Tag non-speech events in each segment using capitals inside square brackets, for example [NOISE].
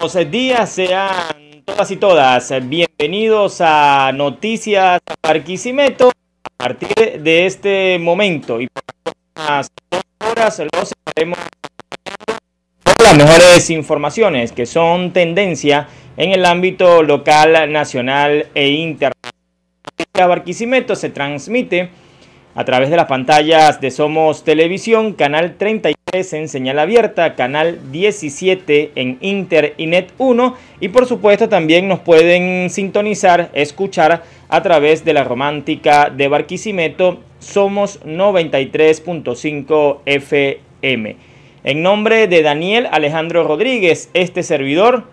buenos días, sean todas y todas bienvenidos a Noticias Barquisimeto. A partir de este momento y por las horas los estaremos con las mejores informaciones que son tendencia en el ámbito local, nacional e internacional. Noticias Barquisimeto se transmite a través de las pantallas de Somos Televisión, Canal 30 en señal abierta, canal 17 en Inter y Net 1 y por supuesto también nos pueden sintonizar, escuchar a través de la romántica de Barquisimeto, somos 93.5 FM. En nombre de Daniel Alejandro Rodríguez, este servidor,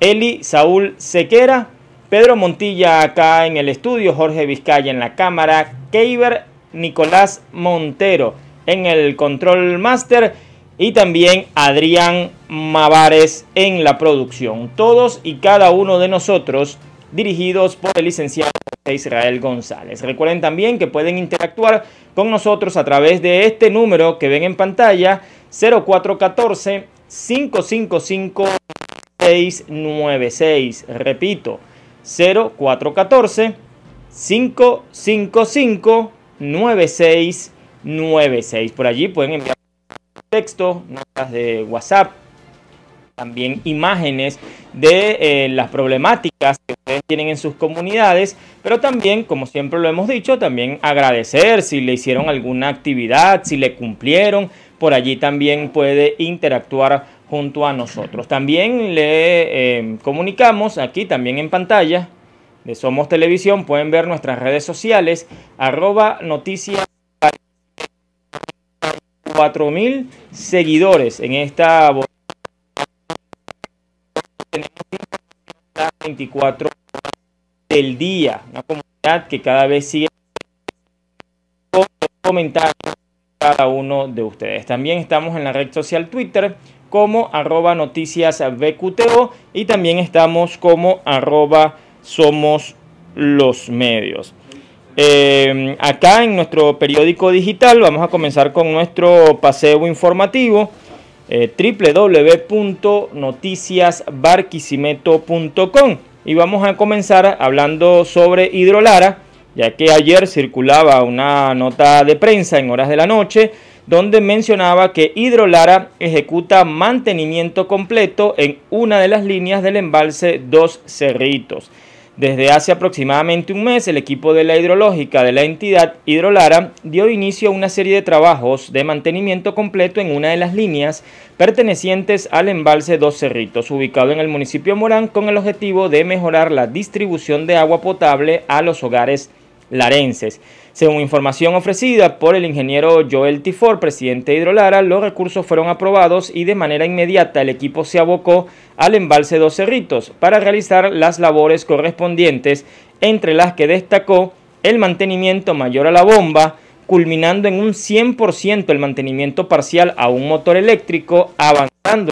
Eli Saúl Sequera, Pedro Montilla acá en el estudio, Jorge Vizcaya en la cámara, Keiber Nicolás Montero en el control master y también Adrián Mavares en la producción. Todos y cada uno de nosotros dirigidos por el licenciado Israel González. Recuerden también que pueden interactuar con nosotros a través de este número que ven en pantalla 0414 555 696. Repito, 0414 555 96. Por allí pueden enviar texto, notas de WhatsApp, también imágenes de eh, las problemáticas que tienen en sus comunidades, pero también, como siempre lo hemos dicho, también agradecer si le hicieron alguna actividad, si le cumplieron. Por allí también puede interactuar junto a nosotros. También le eh, comunicamos aquí, también en pantalla, de Somos Televisión pueden ver nuestras redes sociales, arroba noticias mil seguidores en esta 24 del día, una comunidad que cada vez sigue comentando cada uno de ustedes. También estamos en la red social Twitter como arroba noticias BQTO y también estamos como arroba somos los medios. Eh, acá en nuestro periódico digital vamos a comenzar con nuestro paseo informativo eh, www.noticiasbarquisimeto.com y vamos a comenzar hablando sobre Hidrolara, ya que ayer circulaba una nota de prensa en horas de la noche donde mencionaba que Hidrolara ejecuta mantenimiento completo en una de las líneas del embalse Dos Cerritos. Desde hace aproximadamente un mes, el equipo de la hidrológica de la entidad Hidrolara dio inicio a una serie de trabajos de mantenimiento completo en una de las líneas pertenecientes al embalse Dos Cerritos, ubicado en el municipio Morán, con el objetivo de mejorar la distribución de agua potable a los hogares larenses. Según información ofrecida por el ingeniero Joel Tifor, presidente de Hidrolara, los recursos fueron aprobados y de manera inmediata el equipo se abocó al embalse Dos Cerritos para realizar las labores correspondientes, entre las que destacó el mantenimiento mayor a la bomba, culminando en un 100% el mantenimiento parcial a un motor eléctrico, avanzando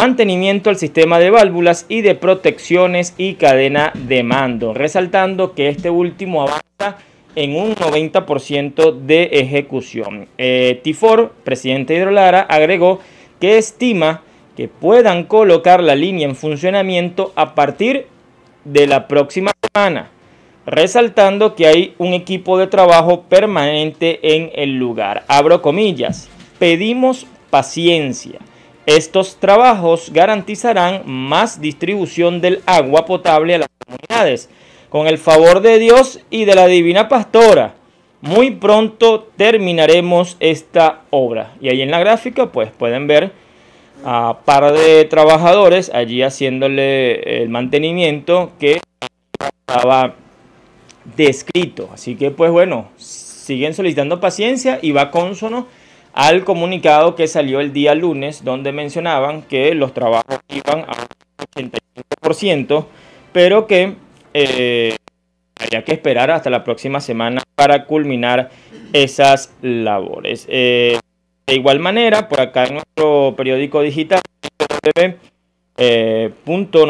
mantenimiento al sistema de válvulas y de protecciones y cadena de mando, resaltando que este último avanza en un 90% de ejecución. Eh, Tifor, presidente de Hidrolara, agregó que estima que puedan colocar la línea en funcionamiento a partir de la próxima semana, resaltando que hay un equipo de trabajo permanente en el lugar. Abro comillas, pedimos paciencia estos trabajos garantizarán más distribución del agua potable a las comunidades. Con el favor de Dios y de la Divina Pastora, muy pronto terminaremos esta obra. Y ahí en la gráfica, pues pueden ver a par de trabajadores allí haciéndole el mantenimiento que estaba descrito. Así que, pues bueno, siguen solicitando paciencia y va consono al comunicado que salió el día lunes, donde mencionaban que los trabajos iban a un 85%, pero que eh, había que esperar hasta la próxima semana para culminar esas labores. Eh, de igual manera, por acá en nuestro periódico digital, eh, punto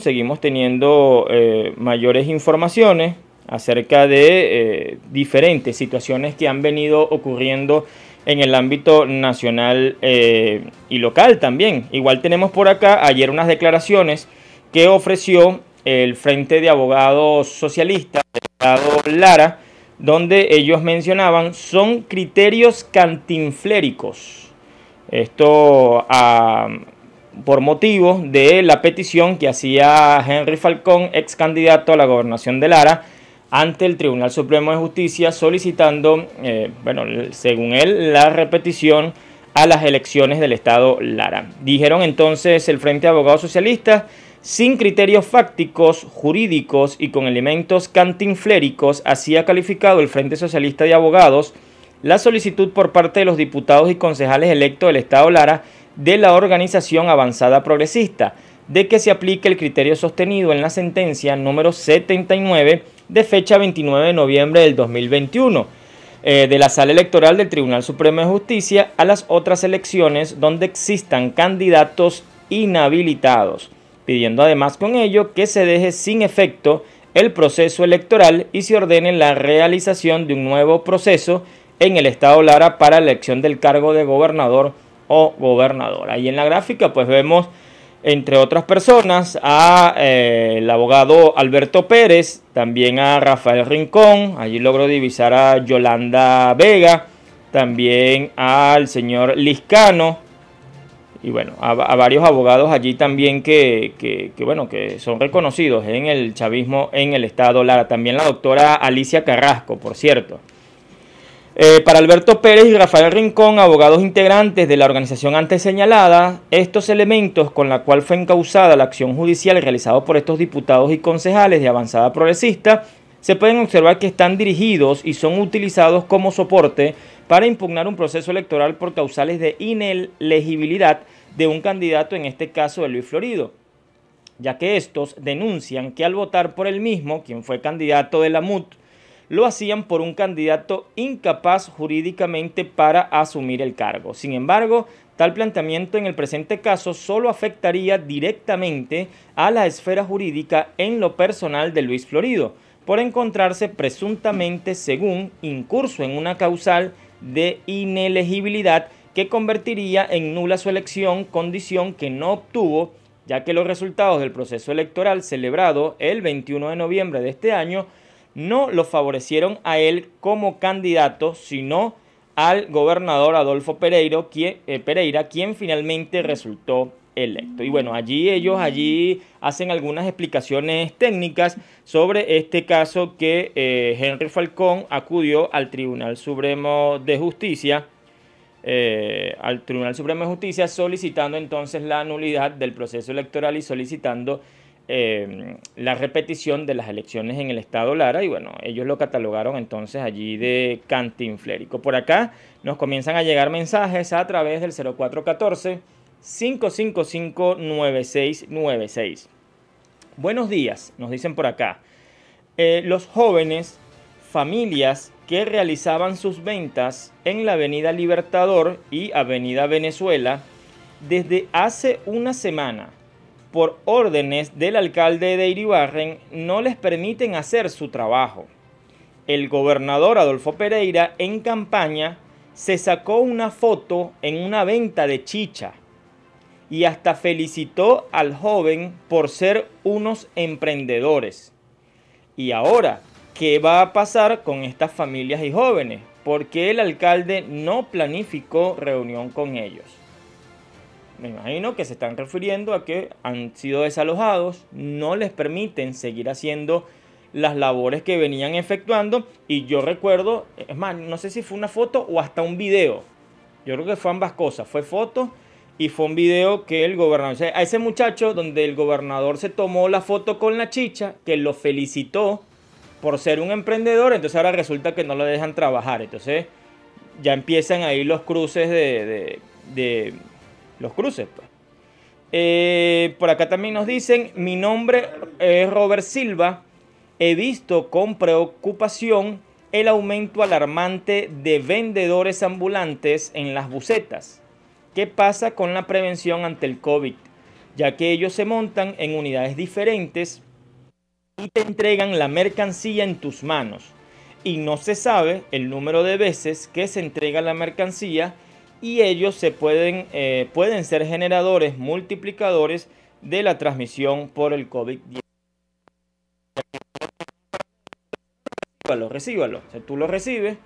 seguimos teniendo eh, mayores informaciones acerca de eh, diferentes situaciones que han venido ocurriendo en el ámbito nacional eh, y local también. Igual tenemos por acá ayer unas declaraciones que ofreció el Frente de Abogados Socialistas, Estado Lara, donde ellos mencionaban son criterios cantinfléricos. Esto ah, por motivo de la petición que hacía Henry Falcón, ex candidato a la gobernación de Lara, ante el Tribunal Supremo de Justicia solicitando, eh, bueno, según él, la repetición a las elecciones del Estado Lara. Dijeron entonces el Frente de Abogados Socialistas, sin criterios fácticos, jurídicos y con elementos cantinfléricos, así ha calificado el Frente Socialista de Abogados la solicitud por parte de los diputados y concejales electos del Estado Lara de la organización avanzada progresista de que se aplique el criterio sostenido en la sentencia número 79 de fecha 29 de noviembre del 2021 eh, de la sala electoral del Tribunal Supremo de Justicia a las otras elecciones donde existan candidatos inhabilitados, pidiendo además con ello que se deje sin efecto el proceso electoral y se ordene la realización de un nuevo proceso en el estado Lara para la elección del cargo de gobernador o gobernadora. Y en la gráfica pues vemos entre otras personas, a eh, el abogado Alberto Pérez, también a Rafael Rincón, allí logró divisar a Yolanda Vega, también al señor Liscano, y bueno, a, varios abogados allí también que, que, bueno, que son reconocidos en el chavismo en el Estado Lara. También la doctora Alicia Carrasco, por cierto. Eh, para Alberto Pérez y Rafael Rincón, abogados integrantes de la organización antes señalada, estos elementos con la cual fue encausada la acción judicial realizada por estos diputados y concejales de avanzada progresista, se pueden observar que están dirigidos y son utilizados como soporte para impugnar un proceso electoral por causales de inelegibilidad de un candidato, en este caso de Luis Florido, ya que estos denuncian que al votar por el mismo, quien fue candidato de la MUT lo hacían por un candidato incapaz jurídicamente para asumir el cargo. Sin embargo, Tal planteamiento en el presente caso solo afectaría directamente a la esfera jurídica en lo personal de Luis Florido, por encontrarse presuntamente, según, incurso en una causal de inelegibilidad que convertiría en nula su elección, condición que no obtuvo, ya que los resultados del proceso electoral celebrado el 21 de noviembre de este año no lo favorecieron a él como candidato, sino al gobernador Adolfo Pereiro, eh, Pereira, quien finalmente resultó electo. Y bueno, allí ellos allí hacen algunas explicaciones técnicas sobre este caso que eh, Henry Falcón acudió al Tribunal Supremo de Justicia. Eh, al Tribunal Supremo de Justicia solicitando entonces la nulidad del proceso electoral y solicitando eh, la repetición de las elecciones en el estado Lara y bueno, ellos lo catalogaron entonces allí de cantinflérico. Por acá nos comienzan a llegar mensajes a través del 0414 555 9696. Buenos días, nos dicen por acá. Eh, los jóvenes, familias que realizaban sus ventas en la Avenida Libertador y Avenida Venezuela desde hace una semana por órdenes del alcalde de Iribarren, no les permiten hacer su trabajo. El gobernador Adolfo Pereira en campaña se sacó una foto en una venta de chicha y hasta felicitó al joven por ser unos emprendedores. Y ahora, ¿qué va a pasar con estas familias y jóvenes? Porque el alcalde no planificó reunión con ellos me imagino que se están refiriendo a que han sido desalojados, no les permiten seguir haciendo las labores que venían efectuando y yo recuerdo, es más, no sé si fue una foto o hasta un video, yo creo que fue ambas cosas, fue foto y fue un video que el gobernador, a ese muchacho donde el gobernador se tomó la foto con la chicha, que lo felicitó por ser un emprendedor, entonces ahora resulta que no lo dejan trabajar, entonces ya empiezan ahí los cruces de, de los cruces. Pues. Eh, por acá también nos dicen, mi nombre es eh, Robert Silva, he visto con preocupación el aumento alarmante de vendedores ambulantes en las bucetas. ¿Qué pasa con la prevención ante el COVID? Ya que ellos se montan en unidades diferentes y te entregan la mercancía en tus manos. Y no se sabe el número de veces que se entrega la mercancía y ellos se pueden, eh, pueden ser generadores multiplicadores de la transmisión por el COVID-19. Recíbalo, recíbalo. tú lo recibes.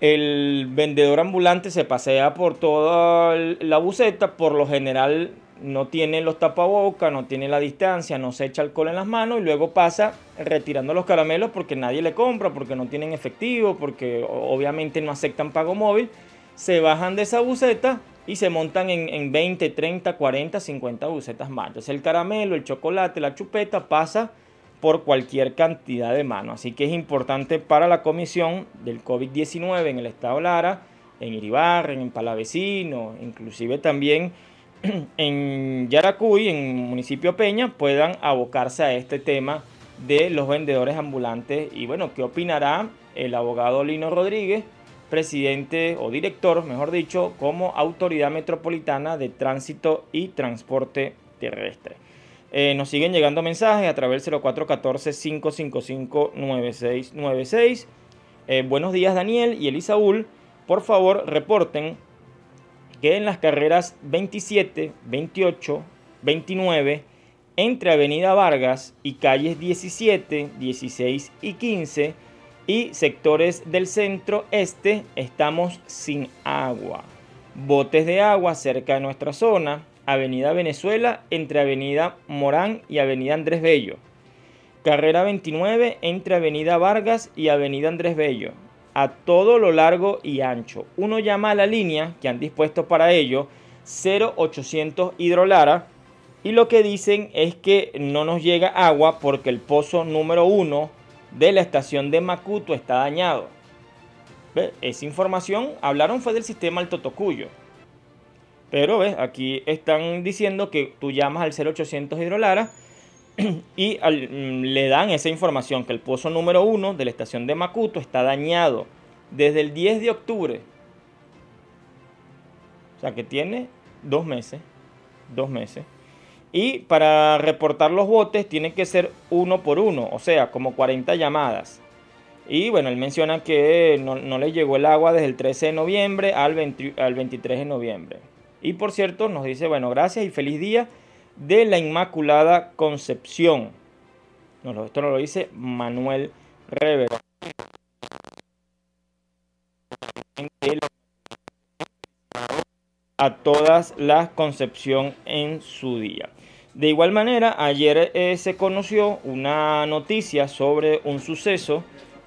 El vendedor ambulante se pasea por toda la buceta. Por lo general no tiene los tapabocas, no tiene la distancia, no se echa alcohol en las manos y luego pasa retirando los caramelos porque nadie le compra, porque no tienen efectivo, porque obviamente no aceptan pago móvil se bajan de esa buceta y se montan en, 20, 30, 40, 50 bucetas más. el caramelo, el chocolate, la chupeta pasa por cualquier cantidad de mano. Así que es importante para la comisión del COVID-19 en el estado Lara, en Iribarren, en Palavecino, inclusive también [CLEARS THROAT] en Yaracuy, en municipio Peña, puedan abocarse a este tema de los vendedores ambulantes. Y bueno, ¿qué opinará el abogado Lino Rodríguez? presidente o director, mejor dicho, como Autoridad Metropolitana de Tránsito y Transporte Terrestre. Eh, nos siguen llegando mensajes a través del 0414-555-9696. Eh, buenos días Daniel y Elisaúl. Por favor, reporten que en las carreras 27, 28, 29, entre Avenida Vargas y calles 17, 16 y 15, y sectores del centro este estamos sin agua. Botes de agua cerca de nuestra zona, Avenida Venezuela entre Avenida Morán y Avenida Andrés Bello. Carrera 29 entre Avenida Vargas y Avenida Andrés Bello. A todo lo largo y ancho. Uno llama a la línea que han dispuesto para ello 0800 Hidrolara y lo que dicen es que no nos llega agua porque el pozo número 1 de la estación de Macuto está dañado. Esa información hablaron fue del sistema Alto Tocuyo. Pero ¿ves? aquí están diciendo que tú llamas al 0800 Hidrolara [CLEARS THROAT] y mm, le dan esa información que el pozo número 1 de la estación de Macuto está dañado desde el 10 de octubre. O sea que tiene dos meses. Dos meses. Y para reportar los botes tiene que ser uno por uno, o sea, como 40 llamadas. Y bueno, él menciona que no, le llegó el agua desde el 13 de noviembre al, 23 de noviembre. Y por cierto, nos dice, bueno, gracias y feliz día de la Inmaculada Concepción. esto nos lo dice Manuel Reba. a todas las concepción en su día. De igual manera, ayer eh, se conoció una noticia sobre un suceso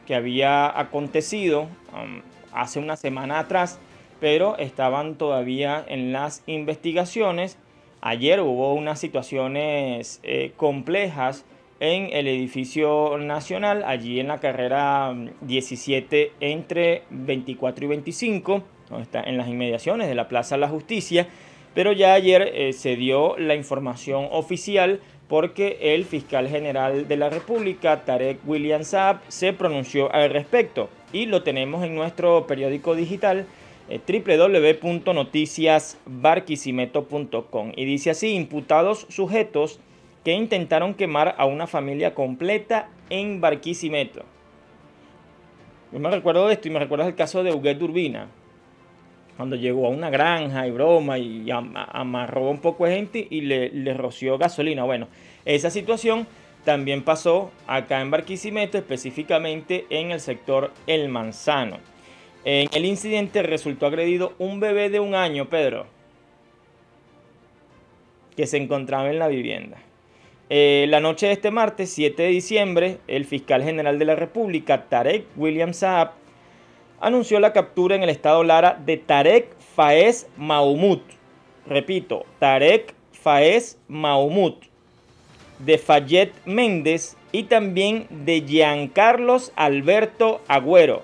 que había acontecido um, hace una semana atrás, pero estaban todavía en las investigaciones. Ayer hubo unas situaciones eh, complejas en el edificio nacional, allí en la carrera 17 um, entre 24 y 25 está en las inmediaciones de la Plaza de La Justicia, pero ya ayer eh, se dio la información oficial porque el fiscal general de la República, Tarek William Saab, se pronunció al respecto y lo tenemos en nuestro periódico digital eh, www.noticiasbarquisimeto.com y dice así, imputados sujetos que intentaron quemar a una familia completa en Barquisimeto. Yo me recuerdo de esto y me recuerdas el caso de Huguet Urbina, cuando llegó a una granja y broma y amarró un poco de gente y le, roció gasolina. Bueno, esa situación también pasó acá en Barquisimeto, específicamente en el sector El Manzano. En el incidente resultó agredido un bebé de un año, Pedro, que se encontraba en la vivienda. Eh, la noche de este martes, 7 de diciembre, el fiscal general de la República, Tarek William Saab, anunció la captura en el estado Lara de Tarek Faez Mahmoud. Repito, Tarek Faez Mahmoud, de Fayette Méndez y también de Giancarlos Alberto Agüero,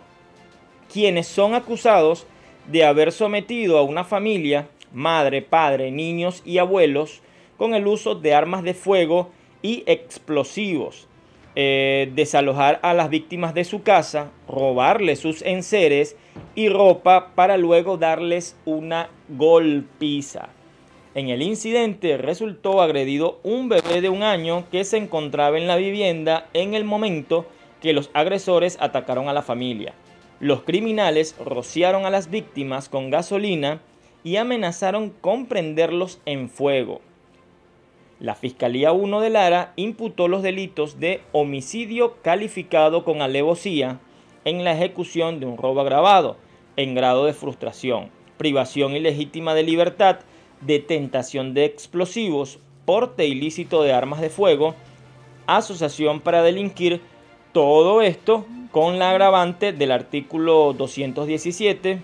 quienes son acusados de haber sometido a una familia, madre, padre, niños y abuelos, con el uso de armas de fuego y explosivos eh, desalojar a las víctimas de su casa, robarles sus enseres y ropa para luego darles una golpiza. En el incidente resultó agredido un bebé de un año que se encontraba en la vivienda en el momento que los agresores atacaron a la familia. Los criminales rociaron a las víctimas con gasolina y amenazaron con prenderlos en fuego. La Fiscalía 1 de Lara imputó los delitos de homicidio calificado con alevosía en la ejecución de un robo agravado en grado de frustración, privación ilegítima de libertad, detentación de explosivos, porte ilícito de armas de fuego, asociación para delinquir, todo esto con la agravante del artículo 217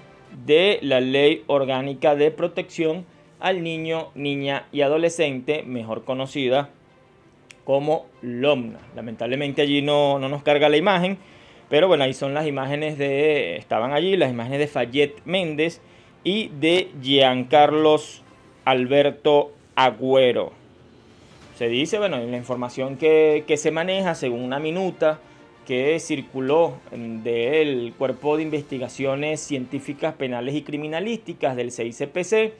de la Ley Orgánica de Protección al niño, niña y adolescente, mejor conocida como LOMNA. Lamentablemente allí no, nos carga la imagen, pero bueno, ahí son las imágenes de, estaban allí las imágenes de Fayette Méndez y de Giancarlos Alberto Agüero. Se dice, bueno, en la información que, que se maneja, según una minuta, que circuló del Cuerpo de Investigaciones Científicas Penales y Criminalísticas del CICPC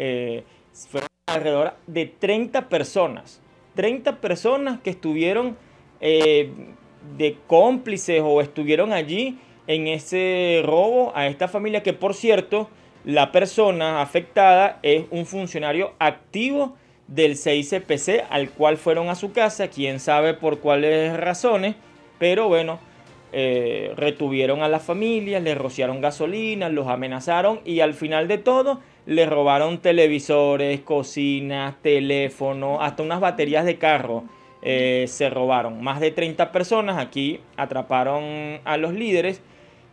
eh, fueron alrededor de 30 personas. 30 personas que estuvieron eh, de cómplices o estuvieron allí en ese robo a esta familia que por cierto la persona afectada es un funcionario activo del 6 e CICPC al cual fueron a su casa, quién sabe por cuáles razones, pero bueno, eh, retuvieron a la familia les rociaron gasolina, los amenazaron y al final de todo le robaron televisores, cocinas, teléfonos, hasta unas baterías de carro. Eh, se robaron más de 30 personas. Aquí atraparon a los líderes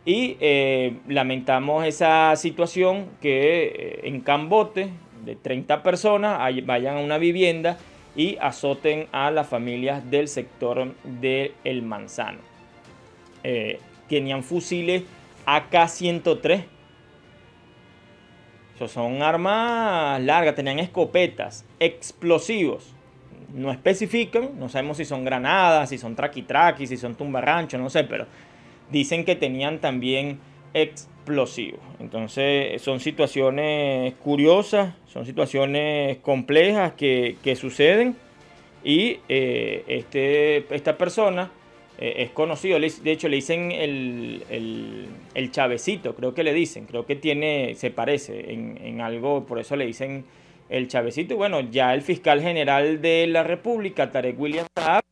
y eh, lamentamos esa situación que eh, en Cambote de 30 personas vayan a una vivienda y azoten a las familias del sector del El Manzano. tenían fusiles AK-103 son armas largas, tenían escopetas, explosivos. No especifican, no sabemos si son granadas, si son traqui-traqui, si son tumbarrancho, no sé, pero dicen que tenían también explosivos. Entonces son situaciones curiosas, son situaciones complejas que, suceden y eh, este, esta persona eh, es conocido, de hecho le dicen el, Chavecito, creo que le dicen, creo que tiene, se parece en, algo, por eso le dicen el Chavecito. bueno, ya el fiscal general de la República, Tarek William Saab,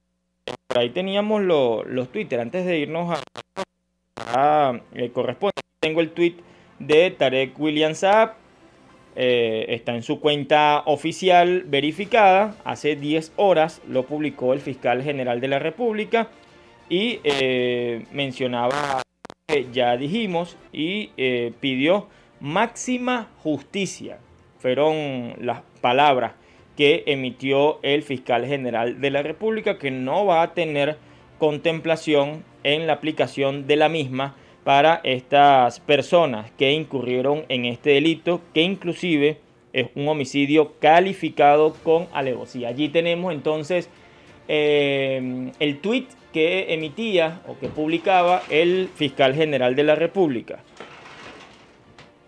por ahí teníamos los Twitter, antes de irnos a, eh, corresponde, tengo el tweet de Tarek William Saab, eh, está en su cuenta oficial verificada. Hace 10 horas lo publicó el fiscal general de la República y eh, mencionaba que ya dijimos y eh, pidió máxima justicia. Fueron las palabras que emitió el fiscal general de la República que no va a tener contemplación en la aplicación de la misma para estas personas que incurrieron en este delito que inclusive es un homicidio calificado con alevosía. Allí tenemos entonces Em, el tuit que emitía o que publicaba el fiscal general de la República.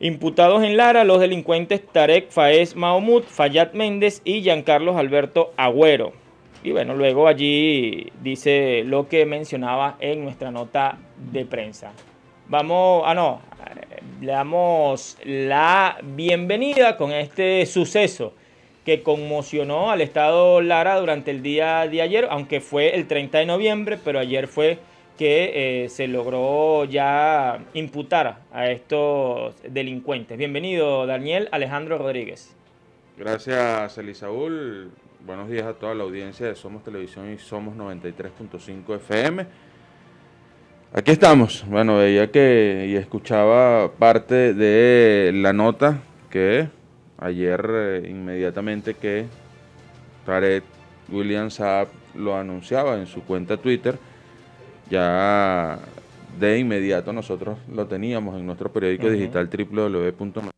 Imputados en Lara, los delincuentes Tarek Faez Mahomud, Fayad Méndez y Giancarlos Alberto Agüero. Y bueno, luego allí dice lo que mencionaba en nuestra nota de prensa. Vamos, ah no, eh, le damos la bienvenida con este suceso que conmocionó al Estado Lara durante el día de ayer, aunque fue el 30 de noviembre, pero ayer fue que eh, se logró ya imputar a estos delincuentes. Bienvenido, Daniel Alejandro Rodríguez. Gracias, Elisaúl. Buenos días a toda la audiencia de Somos Televisión y Somos 93.5 FM. Aquí estamos. Bueno, veía que y escuchaba parte de la nota que Ayer, eh, inmediatamente que Tarek William Saab lo anunciaba en su cuenta Twitter, ya de inmediato nosotros lo teníamos en nuestro periódico digital www.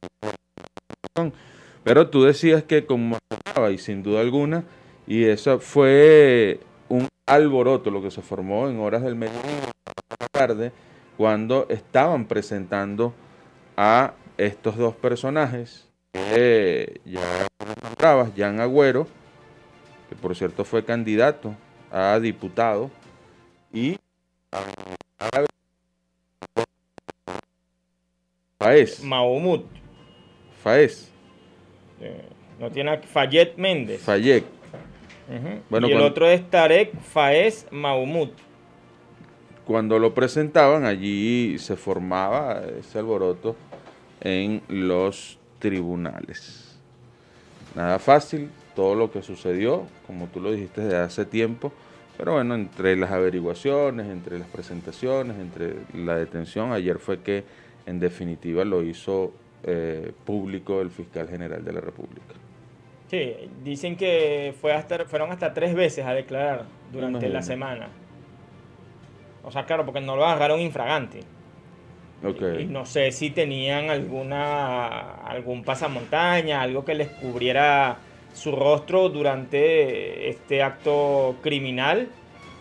Pero tú decías que estaba y sin duda alguna, y eso fue un alboroto lo que se formó en horas del mediodía tarde cuando estaban presentando a estos dos personajes ya Jan Agüero, que por cierto fue candidato a diputado, y Faez. Maumut. Faez. Eh, no tiene Fayet Méndez. Fayet. bueno, y el otro es Tarek Faez Mahomut. Cuando lo presentaban, allí se formaba ese alboroto en los tribunales. Nada fácil, todo lo que sucedió, como tú lo dijiste desde hace tiempo, pero bueno, entre las averiguaciones, entre las presentaciones, entre la detención, ayer fue que en definitiva lo hizo eh, público el fiscal general de la República. Sí, dicen que fue hasta, fueron hasta tres veces a declarar durante la semana. O sea, claro, porque no lo agarraron infragante. Y no sé si tenían alguna algún pasamontaña, algo que les cubriera su rostro durante este acto criminal.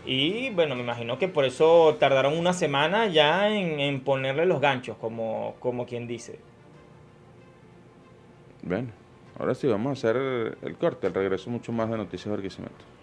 Y bueno, me imagino que por eso tardaron una semana ya en, ponerle los ganchos, como, como quien dice. Bueno, ahora sí, vamos a hacer el corte, el regreso mucho más de Noticias de Barquisimeto.